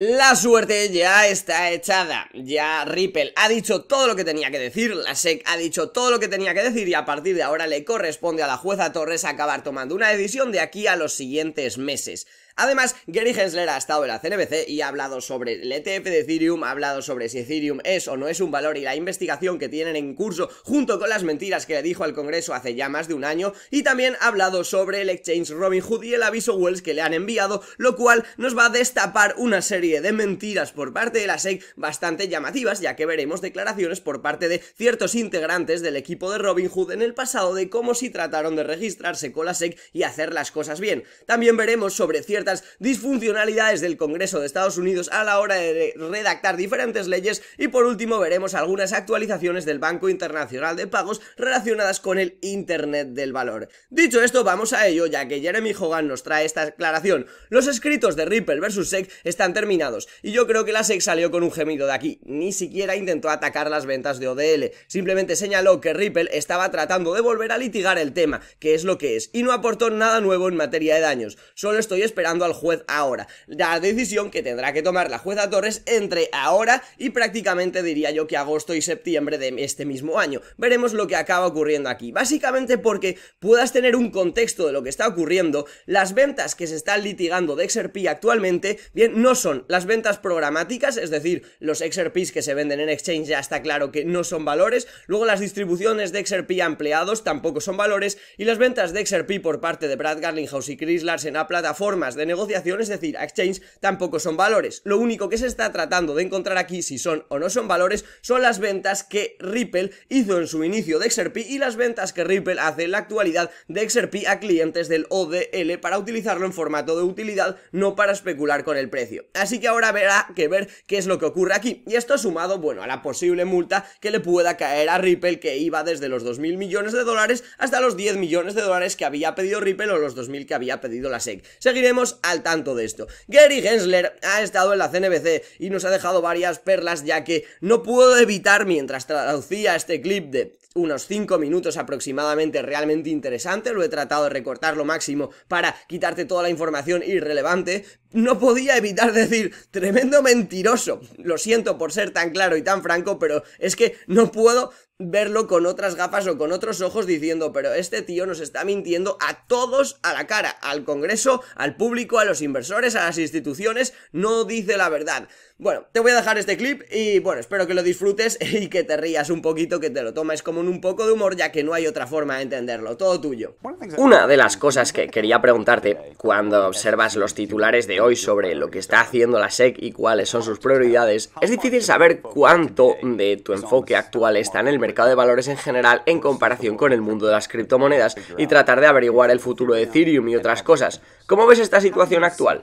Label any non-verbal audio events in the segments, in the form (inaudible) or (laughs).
La suerte ya está echada, ya Ripple ha dicho todo lo que tenía que decir, la SEC ha dicho todo lo que tenía que decir y a partir de ahora le corresponde a la jueza Torres acabar tomando una decisión de aquí a los siguientes meses. Además, Gary Hensler ha estado en la CNBC y ha hablado sobre el ETF de Ethereum, ha hablado sobre si Ethereum es o no es un valor y la investigación que tienen en curso junto con las mentiras que le dijo al Congreso hace ya más de un año y también ha hablado sobre el exchange Robinhood y el aviso Wells que le han enviado, lo cual nos va a destapar una serie de mentiras por parte de la SEC bastante llamativas ya que veremos declaraciones por parte de ciertos integrantes del equipo de Robinhood en el pasado de cómo si trataron de registrarse con la SEC y hacer las cosas bien. También veremos sobre ciertas disfuncionalidades del Congreso de Estados Unidos a la hora de redactar diferentes leyes y por último veremos algunas actualizaciones del Banco Internacional de Pagos relacionadas con el Internet del Valor. Dicho esto, vamos a ello ya que Jeremy Hogan nos trae esta aclaración. Los escritos de Ripple vs SEC están terminados y yo creo que la SEC salió con un gemido de aquí. Ni siquiera intentó atacar las ventas de ODL, simplemente señaló que Ripple estaba tratando de volver a litigar el tema, que es lo que es, y no aportó nada nuevo en materia de daños. Solo estoy esperando al juez ahora. La decisión que tendrá que tomar la jueza Torres entre ahora y prácticamente diría yo que agosto y septiembre de este mismo año. Veremos lo que acaba ocurriendo aquí. Básicamente porque puedas tener un contexto de lo que está ocurriendo, las ventas que se están litigando de XRP actualmente, bien, no son las ventas programáticas, es decir, los XRPs que se venden en exchange ya está claro que no son valores, luego las distribuciones de XRP a empleados tampoco son valores y las ventas de XRP por parte de Brad Garlinghouse y Chris Larsen a plataformas de negociación, es decir, a exchange, tampoco son valores. Lo único que se está tratando de encontrar aquí, si son o no son valores, son las ventas que Ripple hizo en su inicio de XRP y las ventas que Ripple hace en la actualidad de XRP a clientes del ODL para utilizarlo en formato de utilidad, no para especular con el precio. Así que ahora verá que ver qué es lo que ocurre aquí. Y esto sumado, bueno, a la posible multa que le pueda caer a Ripple, que iba desde los 2.000 millones de dólares hasta los 10 millones de dólares que había pedido Ripple o los 2.000 que había pedido la SEC. Seguiremos al tanto de esto. Gary Gensler ha estado en la CNBC y nos ha dejado varias perlas ya que no puedo evitar mientras traducía este clip de unos 5 minutos aproximadamente realmente interesante, lo he tratado de recortar lo máximo para quitarte toda la información irrelevante, no podía evitar decir tremendo mentiroso. Lo siento por ser tan claro y tan franco, pero es que no puedo verlo con otras gafas o con otros ojos diciendo, pero este tío nos está mintiendo a todos a la cara, al Congreso, al público, a los inversores, a las instituciones, no dice la verdad. Bueno, te voy a dejar este clip y bueno, espero que lo disfrutes (laughs) y que te rías un poquito, que te lo tomes como un poco de humor, ya que no hay otra forma de entenderlo, todo tuyo. Una de las cosas que quería preguntarte cuando observas los titulares de hoy sobre lo que está haciendo la SEC y cuáles son sus prioridades, es difícil saber cuánto de tu enfoque actual está en el mercado de valores en general en comparación con el mundo de las criptomonedas y tratar de averiguar el futuro de Ethereum y otras cosas. ¿Cómo ves esta situación actual?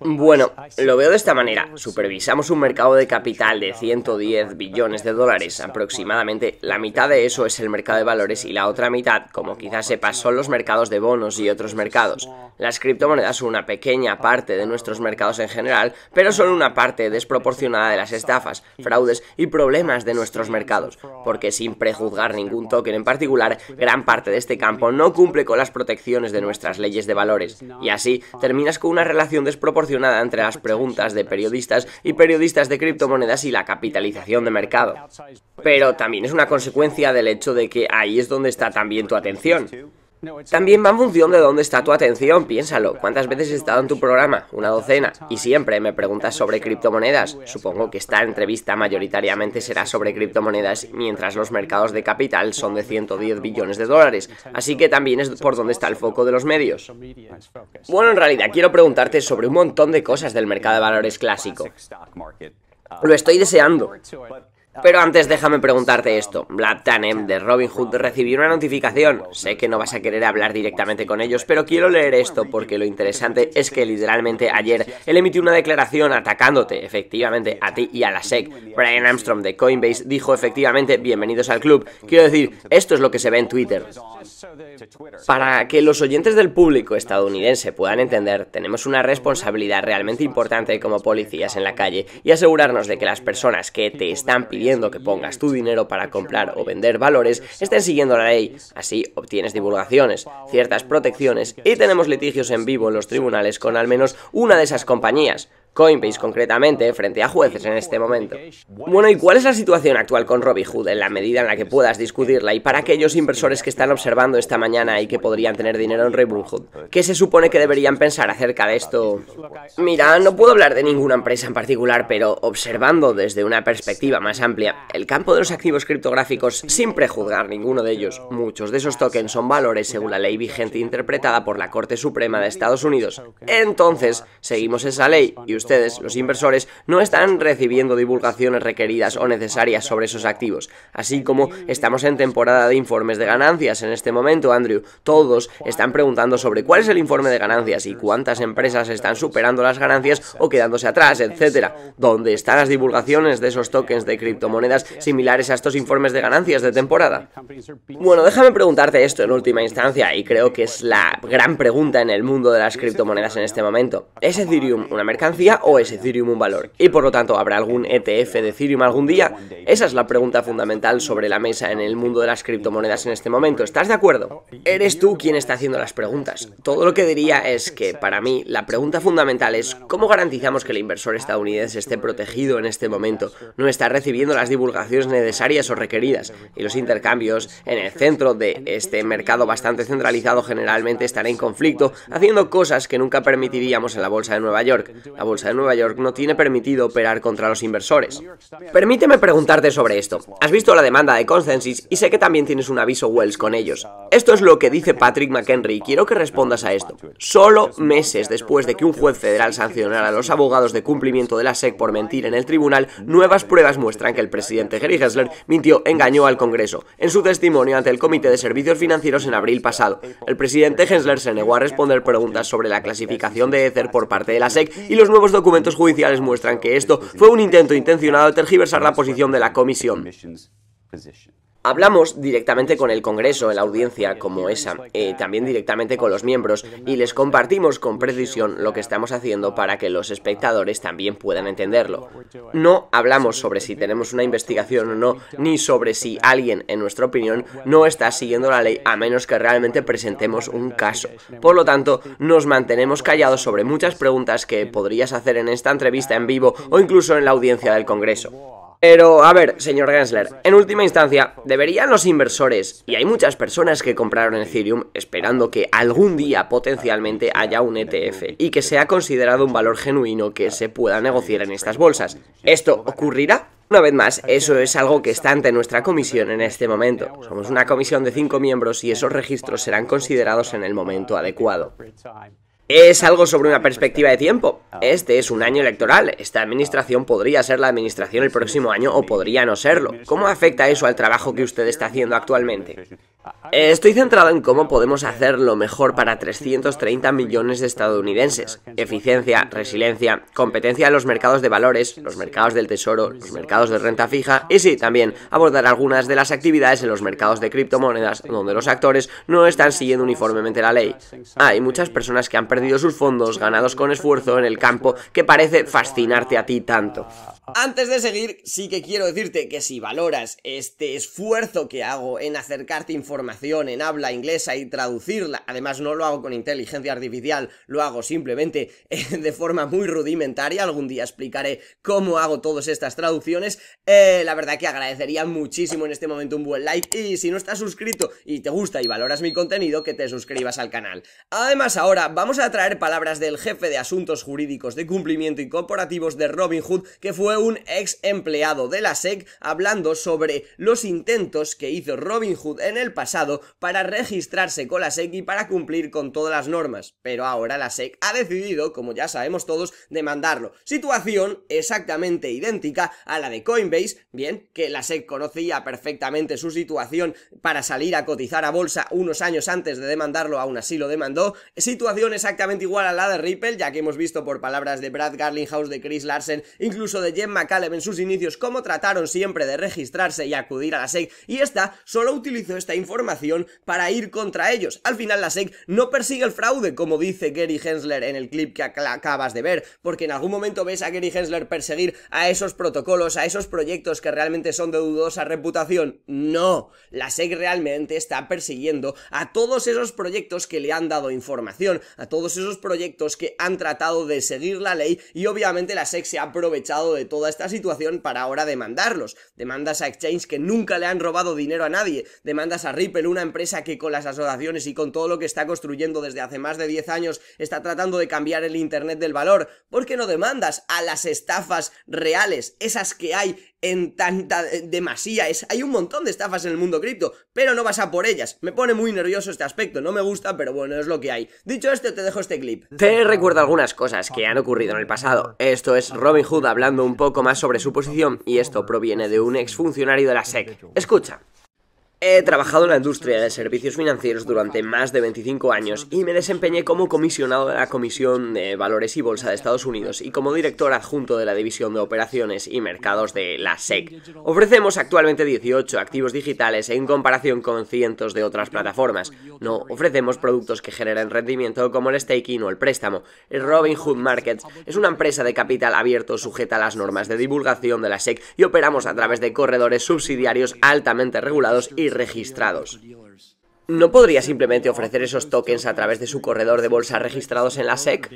Bueno, lo veo de esta manera. Supervisamos un mercado de capital de 110 billones de dólares aproximadamente. La mitad de eso es el mercado de valores y la otra mitad, como quizás sepas, son los mercados de bonos y otros mercados. Las criptomonedas son una pequeña parte de nuestros mercados en general, pero son una parte desproporcionada de las estafas, fraudes y problemas de nuestros mercados, porque sin prejuzgar ningún token en particular, gran parte de este campo no cumple con las protecciones de nuestras leyes de valores, y así terminas con una relación desproporcionada entre las preguntas de periodistas y periodistas de criptomonedas y la capitalización de mercado. Pero también es una consecuencia del hecho de que ahí es donde está también tu atención. También va en función de dónde está tu atención, piénsalo. ¿Cuántas veces he estado en tu programa? Una docena. Y siempre me preguntas sobre criptomonedas. Supongo que esta entrevista mayoritariamente será sobre criptomonedas mientras los mercados de capital son de 110 billones de dólares. Así que también es por dónde está el foco de los medios. Bueno, en realidad quiero preguntarte sobre un montón de cosas del mercado de valores clásico. Lo estoy deseando. Pero antes déjame preguntarte esto. Vlad Tanem de Robin Hood recibió una notificación. Sé que no vas a querer hablar directamente con ellos, pero quiero leer esto porque lo interesante es que literalmente ayer él emitió una declaración atacándote, efectivamente, a ti y a la SEC. Brian Armstrong de Coinbase dijo efectivamente, bienvenidos al club. Quiero decir, esto es lo que se ve en Twitter. Para que los oyentes del público estadounidense puedan entender, tenemos una responsabilidad realmente importante como policías en la calle y asegurarnos de que las personas que te están pidiendo que pongas tu dinero para comprar o vender valores estén siguiendo la ley. Así obtienes divulgaciones, ciertas protecciones y tenemos litigios en vivo en los tribunales con al menos una de esas compañías. Coinbase concretamente, frente a jueces en este momento. Bueno, ¿y cuál es la situación actual con Robinhood en la medida en la que puedas discutirla y para aquellos inversores que están observando esta mañana y que podrían tener dinero en Robinhood? ¿Qué se supone que deberían pensar acerca de esto? Mira, no puedo hablar de ninguna empresa en particular, pero observando desde una perspectiva más amplia, el campo de los activos criptográficos, sin prejuzgar ninguno de ellos, muchos de esos tokens son valores según la ley vigente interpretada por la Corte Suprema de Estados Unidos. Entonces, seguimos esa ley y usted ustedes, los inversores, no están recibiendo divulgaciones requeridas o necesarias sobre esos activos. Así como estamos en temporada de informes de ganancias en este momento, Andrew. Todos están preguntando sobre cuál es el informe de ganancias y cuántas empresas están superando las ganancias o quedándose atrás, etcétera. ¿Dónde están las divulgaciones de esos tokens de criptomonedas similares a estos informes de ganancias de temporada? Bueno, déjame preguntarte esto en última instancia y creo que es la gran pregunta en el mundo de las criptomonedas en este momento. ¿Es Ethereum una mercancía? o es Ethereum un valor? Y por lo tanto, ¿habrá algún ETF de Ethereum algún día? Esa es la pregunta fundamental sobre la mesa en el mundo de las criptomonedas en este momento. ¿Estás de acuerdo? Eres tú quien está haciendo las preguntas. Todo lo que diría es que, para mí, la pregunta fundamental es ¿cómo garantizamos que el inversor estadounidense esté protegido en este momento? No está recibiendo las divulgaciones necesarias o requeridas y los intercambios en el centro de este mercado bastante centralizado generalmente estarán en conflicto haciendo cosas que nunca permitiríamos en la bolsa de Nueva York. La bolsa de Nueva York no tiene permitido operar contra los inversores. Permíteme preguntarte sobre esto. Has visto la demanda de Consensus y sé que también tienes un aviso Wells con ellos. Esto es lo que dice Patrick McHenry y quiero que respondas a esto. Solo meses después de que un juez federal sancionara a los abogados de cumplimiento de la SEC por mentir en el tribunal, nuevas pruebas muestran que el presidente Gary Hensler mintió, engañó al Congreso. En su testimonio ante el Comité de Servicios Financieros en abril pasado, el presidente Hensler se negó a responder preguntas sobre la clasificación de Ether por parte de la SEC y los nuevos documentos judiciales muestran que esto fue un intento intencionado de tergiversar la posición de la comisión. Hablamos directamente con el Congreso, en la audiencia como esa, eh, también directamente con los miembros y les compartimos con precisión lo que estamos haciendo para que los espectadores también puedan entenderlo. No hablamos sobre si tenemos una investigación o no, ni sobre si alguien, en nuestra opinión, no está siguiendo la ley a menos que realmente presentemos un caso. Por lo tanto, nos mantenemos callados sobre muchas preguntas que podrías hacer en esta entrevista en vivo o incluso en la audiencia del Congreso. Pero, a ver, señor Gensler, en última instancia, ¿deberían los inversores, y hay muchas personas que compraron Ethereum esperando que algún día potencialmente haya un ETF y que sea considerado un valor genuino que se pueda negociar en estas bolsas? ¿Esto ocurrirá? Una vez más, eso es algo que está ante nuestra comisión en este momento. Somos una comisión de cinco miembros y esos registros serán considerados en el momento adecuado. Es algo sobre una perspectiva de tiempo. Ah. Este es un año electoral. Esta administración podría ser la administración el próximo año o podría no serlo. ¿Cómo afecta eso al trabajo que usted está haciendo actualmente? Ah, eh, estoy centrado en cómo podemos eh, hacer lo mejor para 330 millones de estadounidenses. Eficiencia, resiliencia, competencia en los mercados de valores, los mercados del tesoro, los mercados de renta fija y sí, también abordar algunas de las actividades en los mercados de criptomonedas donde los actores no están siguiendo uniformemente la ley. Hay muchas personas que han perdido sus fondos ganados con esfuerzo en el campo que parece fascinarte a ti tanto. Antes de seguir, sí que quiero decirte que si valoras este esfuerzo que hago en acercarte información en habla inglesa y traducirla, además no lo hago con inteligencia artificial, lo hago simplemente eh, de forma muy rudimentaria, algún día explicaré cómo hago todas estas traducciones, eh, la verdad que agradecería muchísimo en este momento un buen like y si no estás suscrito y te gusta y valoras mi contenido, que te suscribas al canal. Además ahora vamos a traer palabras del jefe de asuntos jurídicos de cumplimiento y corporativos de Robinhood, que fue un ex empleado de la SEC, hablando sobre los intentos que hizo Robin Hood en el pasado para registrarse con la SEC y para cumplir con todas las normas. Pero ahora la SEC ha decidido, como ya sabemos todos, demandarlo. Situación exactamente idéntica a la de Coinbase, bien, que la SEC conocía perfectamente su situación para salir a cotizar a bolsa unos años antes de demandarlo, aún así lo demandó. Situación exactamente igual a la de Ripple, ya que hemos visto por palabras de Brad Garlinghouse, de Chris Larsen, incluso de Jim McCallum en sus inicios, cómo trataron siempre de registrarse y acudir a la SEC, y esta solo utilizó esta información para ir contra ellos. Al final la SEC no persigue el fraude, como dice Gary Hensler en el clip que acabas de ver, porque en algún momento ves a Gary Hensler perseguir a esos protocolos, a esos proyectos que realmente son de dudosa reputación. No, la SEC realmente está persiguiendo a todos esos proyectos que le han dado información, a todos esos proyectos que han tratado de seguir la ley y obviamente la SEC se ha aprovechado de toda esta situación para ahora demandarlos. Demandas a Exchange que nunca le han robado dinero a nadie, demandas a Ripple, una empresa que con las asociaciones y con todo lo que está construyendo desde hace más de 10 años está tratando de cambiar el Internet del valor. ¿Por qué no demandas a las estafas reales, esas que hay en tanta eh, demasía. hay un montón de estafas en el mundo cripto, pero no vas a por ellas. Me pone muy nervioso este aspecto, no me gusta, pero bueno, es lo que hay. Dicho esto, te dejo este clip. Te recuerdo algunas cosas que han ocurrido en el pasado. Esto es Robin Hood hablando un poco más sobre su posición y esto proviene de un exfuncionario de la SEC. Escucha. He trabajado en la industria de servicios financieros durante más de 25 años y me desempeñé como comisionado de la Comisión de Valores y Bolsa de Estados Unidos y como director adjunto de la División de Operaciones y Mercados de la SEC. Ofrecemos actualmente 18 activos digitales en comparación con cientos de otras plataformas. No ofrecemos productos que generen rendimiento como el staking o el préstamo. Robinhood Markets es una empresa de capital abierto sujeta a las normas de divulgación de la SEC y operamos a través de corredores subsidiarios altamente regulados y registrados. ¿No podría simplemente ofrecer esos tokens a través de su corredor de bolsa registrados en la SEC?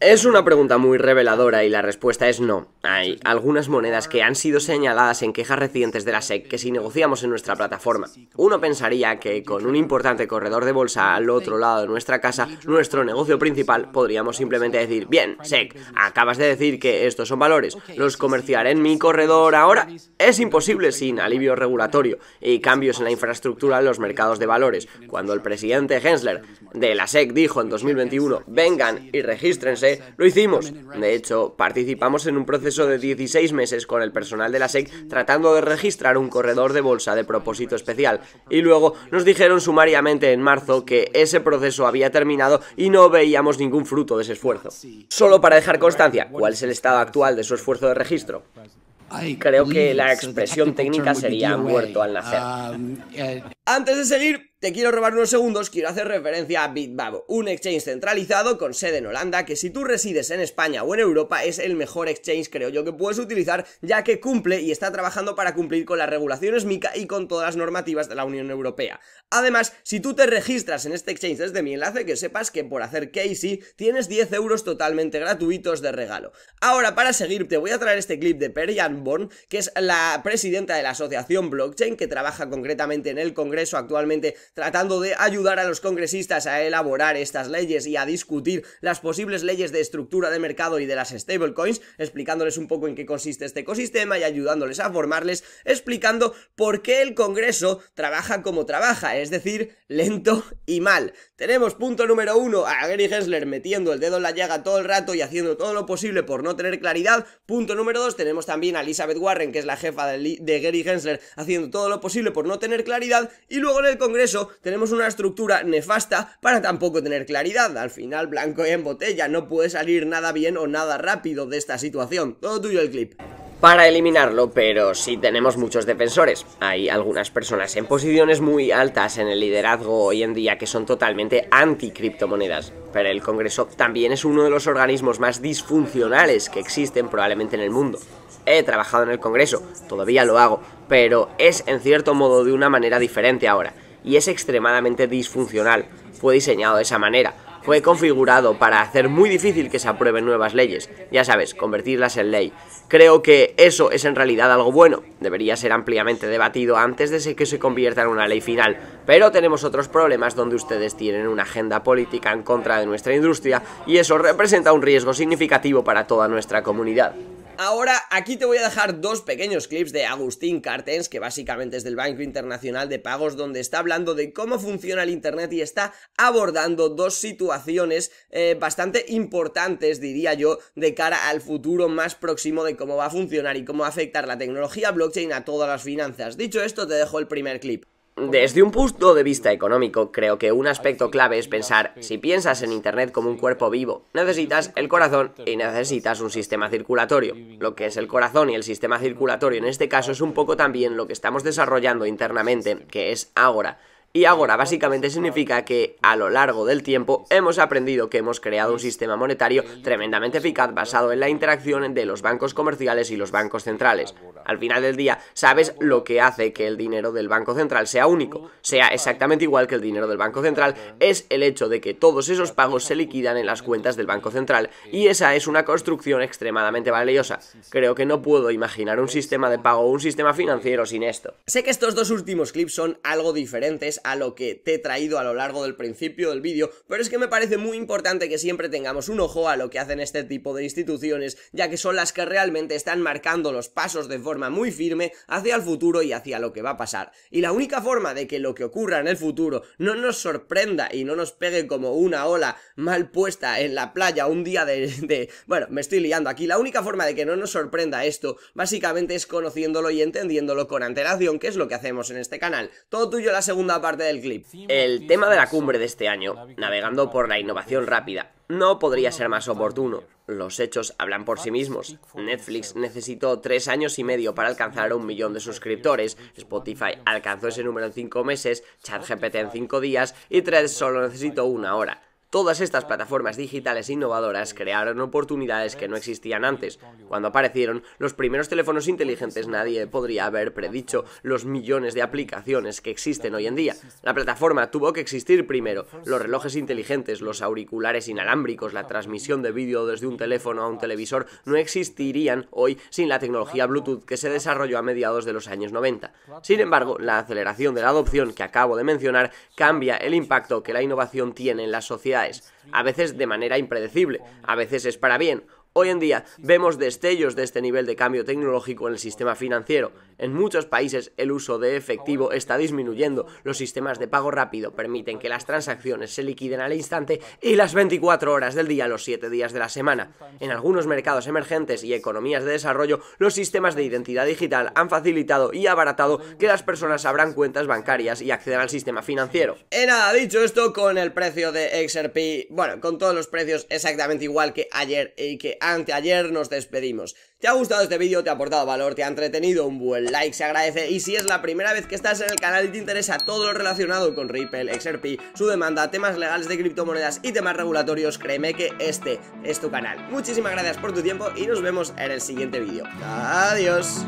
Es una pregunta muy reveladora y la respuesta es no. Hay algunas monedas que han sido señaladas en quejas recientes de la SEC que si negociamos en nuestra plataforma. Uno pensaría que con un importante corredor de bolsa al otro lado de nuestra casa, nuestro negocio principal, podríamos simplemente decir, bien, SEC, acabas de decir que estos son valores, los comerciaré en mi corredor ahora. Es imposible sin alivio regulatorio y cambios en la infraestructura de los mercados de valores. Cuando el presidente Hensler de la SEC dijo en 2021, vengan y registren eh, lo hicimos. De hecho, participamos en un proceso de 16 meses con el personal de la SEC tratando de registrar un corredor de bolsa de propósito especial. Y luego nos dijeron sumariamente en marzo que ese proceso había terminado y no veíamos ningún fruto de ese esfuerzo. Solo para dejar constancia, ¿cuál es el estado actual de su esfuerzo de registro? Creo que la expresión técnica sería muerto al nacer. Ah, eh, antes de seguir, te quiero robar unos segundos, quiero hacer referencia a Bitbabo, un exchange centralizado con sede en Holanda que si tú resides en España o en Europa es el mejor exchange creo yo que puedes utilizar ya que cumple y está trabajando para cumplir con las regulaciones MICA y con todas las normativas de la Unión Europea. Además, si tú te registras en este exchange desde mi enlace que sepas que por hacer Casey tienes 10 euros totalmente gratuitos de regalo. Ahora para seguir te voy a traer este clip de Perian Born que es la presidenta de la asociación blockchain que trabaja concretamente en el Congreso actualmente tratando de ayudar a los congresistas a elaborar estas leyes y a discutir las posibles leyes de estructura de mercado y de las stablecoins, explicándoles un poco en qué consiste este ecosistema y ayudándoles a formarles, explicando por qué el Congreso trabaja como trabaja, es decir, lento y mal. Tenemos punto número uno a Gary Gensler metiendo el dedo en la llaga todo el rato y haciendo todo lo posible por no tener claridad. Punto número dos, tenemos también a Elizabeth Warren, que es la jefa de, de Gary Hensler, haciendo todo lo posible por no tener claridad. Y luego en el Congreso tenemos una estructura nefasta para tampoco tener claridad. Al final, blanco y en botella, no puede salir nada bien o nada rápido de esta situación. Todo tuyo el clip para eliminarlo, pero sí tenemos muchos defensores. Hay algunas personas en posiciones muy altas en el liderazgo hoy en día que son totalmente anti-criptomonedas, pero el Congreso también es uno de los organismos más disfuncionales que existen probablemente en el mundo he trabajado en el Congreso, todavía lo hago, pero es en cierto modo de una manera diferente ahora, y es extremadamente disfuncional. Fue diseñado de esa manera, fue configurado para hacer muy difícil que se aprueben nuevas leyes, ya sabes, convertirlas en ley. Creo que eso es en realidad algo bueno, debería ser ampliamente debatido antes de que se convierta en una ley final, pero tenemos otros problemas donde ustedes tienen una agenda política en contra de nuestra industria y eso representa un riesgo significativo para toda nuestra comunidad. Ahora, aquí te voy a dejar dos pequeños clips de Agustín Cartens, que básicamente es del Banco Internacional de Pagos, donde está hablando de cómo funciona el Internet y está abordando dos situaciones eh, bastante importantes, diría yo, de cara al futuro más próximo de cómo va a funcionar y cómo va afectar la tecnología blockchain a todas las finanzas. Dicho esto, te dejo el primer clip. Desde un punto de vista económico, creo que un aspecto clave es pensar, si piensas en Internet como un cuerpo vivo, necesitas el corazón y necesitas un sistema circulatorio. Lo que es el corazón y el sistema circulatorio en este caso es un poco también lo que estamos desarrollando internamente, que es ahora. Y ahora básicamente significa que a lo largo del tiempo hemos aprendido que hemos creado un sistema monetario tremendamente eficaz basado en la interacción de los bancos comerciales y los bancos centrales. Al final del día, sabes lo que hace que el dinero del Banco Central sea único, sea exactamente igual que el dinero del Banco Central, es el hecho de que todos esos pagos se liquidan en las cuentas del Banco Central, y esa es una construcción extremadamente valiosa. Creo que no puedo imaginar un sistema de pago o un sistema financiero sin esto. Sé que estos dos últimos clips son algo diferentes, a lo que te he traído a lo largo del principio del vídeo, pero es que me parece muy importante que siempre tengamos un ojo a lo que hacen este tipo de instituciones, ya que son las que realmente están marcando los pasos de forma muy firme hacia el futuro y hacia lo que va a pasar. Y la única forma de que lo que ocurra en el futuro no nos sorprenda y no nos pegue como una ola mal puesta en la playa un día de... Bueno, me estoy liando aquí. La única forma de que no nos sorprenda esto, básicamente es conociéndolo y entendiéndolo con antelación, que es lo que hacemos en este canal. Todo tuyo la segunda parte del clip. El tema de la cumbre de este año, navegando por la innovación rápida, no podría ser más oportuno. Los hechos hablan por sí mismos. Netflix necesitó tres años y medio para alcanzar un millón de suscriptores, Spotify alcanzó ese número en cinco meses, ChatGPT en cinco días y Threads solo necesitó una hora. Todas estas plataformas digitales innovadoras crearon oportunidades que no existían antes. Cuando aparecieron los primeros teléfonos inteligentes nadie podría haber predicho los millones de aplicaciones que existen hoy en día. La plataforma tuvo que existir primero. Los relojes inteligentes, los auriculares inalámbricos, la transmisión de vídeo desde un teléfono a un televisor no existirían hoy sin la tecnología Bluetooth que se desarrolló a mediados de los años 90. Sin embargo, la aceleración de la adopción que acabo de mencionar cambia el impacto que la innovación tiene en la sociedad a veces de manera impredecible, a veces es para bien, Hoy en día vemos destellos de este nivel de cambio tecnológico en el sistema financiero. En muchos países el uso de efectivo está disminuyendo. Los sistemas de pago rápido permiten que las transacciones se liquiden al instante y las 24 horas del día, los 7 días de la semana. En algunos mercados emergentes y economías de desarrollo, los sistemas de identidad digital han facilitado y abaratado que las personas abran cuentas bancarias y accedan al sistema financiero. Y nada, dicho esto, con el precio de XRP, bueno, con todos los precios exactamente igual que ayer y que anteayer nos despedimos. ¿Te ha gustado este vídeo? ¿Te ha aportado valor? ¿Te ha entretenido? Un buen like se agradece. Y si es la primera vez que estás en el canal y te interesa todo lo relacionado con Ripple, XRP, su demanda, temas legales de criptomonedas y temas regulatorios, créeme que este es tu canal. Muchísimas gracias por tu tiempo y nos vemos en el siguiente vídeo. Adiós.